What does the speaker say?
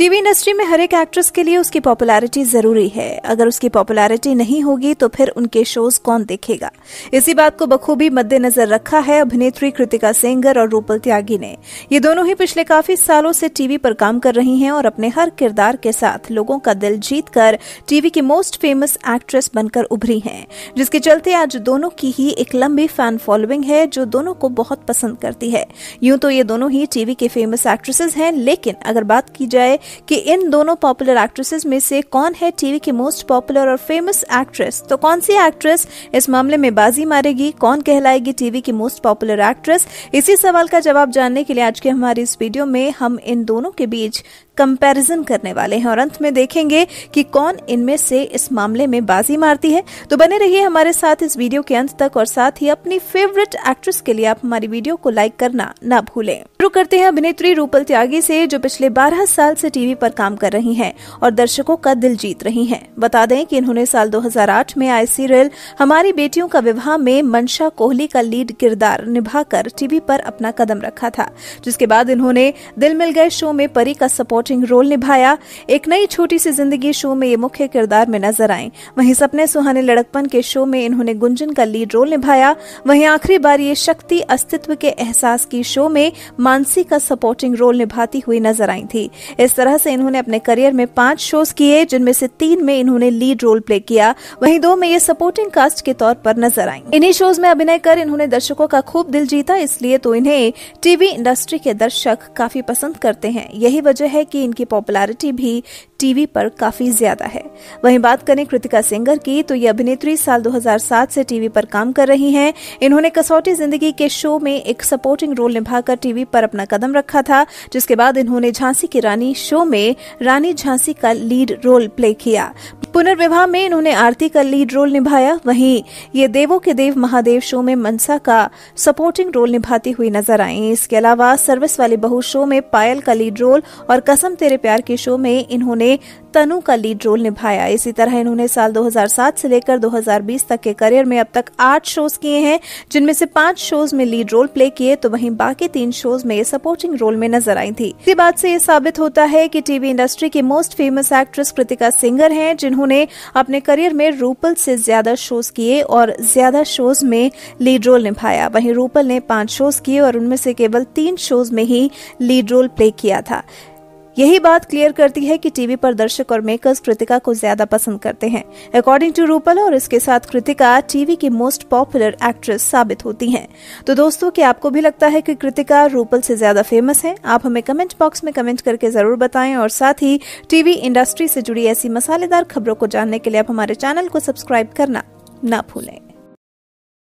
TV industry में हर एक actress के लिए उसकी पॉपुलैरिटी जरूरी है अगर उसकी पॉपुलैरिटी नहीं होगी तो फिर उनके शोज कौन देखेगा इसी बात को बखूबी मद्देनजर रखा है अभिनेत्री कृतिका सेंगर और रूपल त्यागी ने ये दोनों ही पिछले काफी सालों से टीवी पर काम कर रही हैं और अपने हर किरदार के साथ लोगों का दिल जीत कर टीवी की मोस्ट फेमस एक्ट्रेस बनकर उभरी हैं जिसके चलते आज दोनों की ही एक लंबी फैन फॉलोइंग है जो दोनों को बहुत पसंद करती है यूं तो ये दोनों ही टीवी के फेमस एक्ट्रेसेस हैं लेकिन अगर बात की जाए कि इन दोनों पॉपुलर एक्ट्रेसेस में से कौन है टीवी की मोस्ट पॉपुलर और फेमस एक्ट्रेस तो कौन सी एक्ट्रेस इस मामले में बाजी मारेगी कौन कहलाएगी टीवी की मोस्ट पॉपुलर एक्ट्रेस इसी सवाल का जवाब जानने के लिए आज के हमारे इस वीडियो में हम इन दोनों के बीच कंपैरिजन करने वाले हैं और अंत में देखेंगे कि कौन इनमें से इस मामले में बाजी मारती है तो बने रहिए हमारे साथ इस वीडियो के अंत तक और साथ ही अपनी फेवरेट एक्ट्रेस के लिए आप हमारी वीडियो को लाइक करना ना भूलें शुरू करते हैं अभिनेत्री रूपल त्यागी से जो पिछले 12 साल से टीवी पर काम कर रही हैं और दर्शकों का दिल जीत रही हैं बता दें कि इन्होंने साल 2008 में आई सीरियल हमारी बेटियों का विवाह में मंशा कोहली का लीड किरदार निभाकर टीवी पर अपना कदम रखा था जिसके बाद इन्होंने दिल मिल गए शो में परी का सपोर्टिंग रोल निभाया एक नई छोटी सी जिंदगी शो में ये मुख्य किरदार में नजर आये वहीं सपने सुहाने लड़कपन के शो में इन्होंने गुंजन का लीड रोल निभाया वहीं आखिरी बार ये शक्ति अस्तित्व के एहसास की शो में मानसी का सपोर्टिंग रोल निभाती हुई नजर आई थी इस तरह से इन्होंने अपने करियर में पांच शोज किए जिनमें से तीन में इन्होंने लीड रोल प्ले किया वहीं दो में ये सपोर्टिंग कास्ट के तौर पर नजर आई इन्हीं शोज में अभिनय कर इन्होंने दर्शकों का खूब दिल जीता इसलिए तो इन्हें टीवी इंडस्ट्री के दर्शक काफी पसंद करते हैं यही वजह है कि इनकी पॉपुलरिटी भी टीवी पर काफी ज्यादा है वहीं बात करें कृतिका सिंगर की तो ये अभिनेत्री साल 2007 से टीवी पर काम कर रही हैं इन्होंने कसौटी जिंदगी के शो में एक सपोर्टिंग रोल निभाकर टीवी पर अपना कदम रखा था जिसके बाद इन्होंने झांसी की रानी शो में रानी झांसी का लीड रोल प्ले किया पुनर्विवाह में इन्होंने आरती का लीड रोल निभाया वहीं ये देवों के देव महादेव शो में मनसा का सपोर्टिंग रोल निभाती हुई नजर आई इसके अलावा सर्विस वाली बहू शो में पायल का लीड रोल और कसम तेरे प्यार के शो में इन्होंने तनु का लीड रोल निभाया इसी तरह इन्होंने साल 2007 से लेकर 2020 तक के करियर में अब तक आठ शोज किए हैं जिनमें से पांच शोज में लीड रोल प्ले किए तो वहीं बाकी तीन शोज में सपोर्टिंग रोल में नजर आई थी इसी बात से ये साबित होता है है कि टीवी इंडस्ट्री की most famous actress Kritika Sengar हैं जिन्होंने अपने करियर में रूपल से ज्यादा शोज किए और ज्यादा शोज में लीड रोल निभाया वहीं रूपल ने पांच शोज किए और उनमें से केवल तीन शोज में ही लीड रोल प्ले किया था यही बात क्लियर करती है कि टीवी पर दर्शक और मेकर्स कृतिका को ज्यादा पसंद करते हैं अकॉर्डिंग टू रूपल और इसके साथ कृतिका टीवी की मोस्ट पॉपुलर एक्ट्रेस साबित होती हैं तो दोस्तों क्या आपको भी लगता है कि कृतिका रूपल से ज्यादा फेमस है आप हमें कमेंट बॉक्स में कमेंट करके जरूर बताएं और साथ ही टीवी इंडस्ट्री से जुड़ी ऐसी मसालेदार खबरों को जानने के लिए आप हमारे चैनल को सब्सक्राइब करना ना भूलें